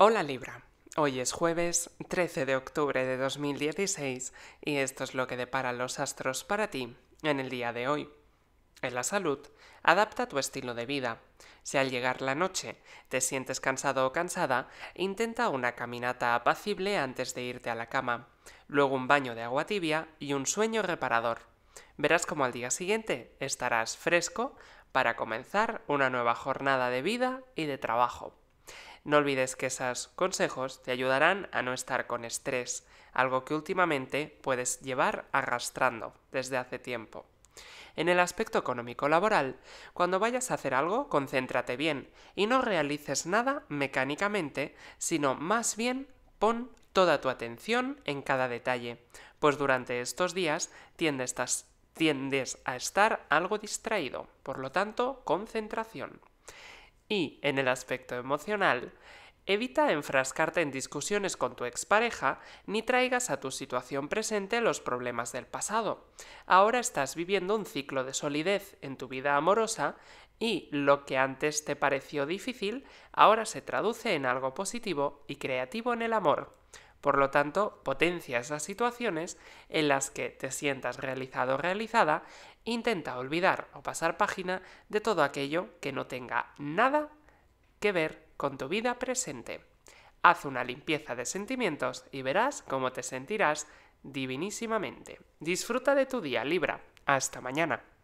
Hola Libra, hoy es jueves 13 de octubre de 2016 y esto es lo que depara los astros para ti en el día de hoy. En la salud, adapta tu estilo de vida. Si al llegar la noche te sientes cansado o cansada, intenta una caminata apacible antes de irte a la cama, luego un baño de agua tibia y un sueño reparador. Verás como al día siguiente estarás fresco para comenzar una nueva jornada de vida y de trabajo. No olvides que esos consejos te ayudarán a no estar con estrés, algo que últimamente puedes llevar arrastrando desde hace tiempo. En el aspecto económico laboral, cuando vayas a hacer algo, concéntrate bien y no realices nada mecánicamente, sino más bien pon toda tu atención en cada detalle, pues durante estos días tiendes a estar algo distraído, por lo tanto, concentración. Y, en el aspecto emocional, evita enfrascarte en discusiones con tu expareja ni traigas a tu situación presente los problemas del pasado. Ahora estás viviendo un ciclo de solidez en tu vida amorosa y lo que antes te pareció difícil ahora se traduce en algo positivo y creativo en el amor. Por lo tanto, potencia esas situaciones en las que te sientas realizado o realizada, intenta olvidar o pasar página de todo aquello que no tenga nada que ver con tu vida presente. Haz una limpieza de sentimientos y verás cómo te sentirás divinísimamente. Disfruta de tu día, Libra. Hasta mañana.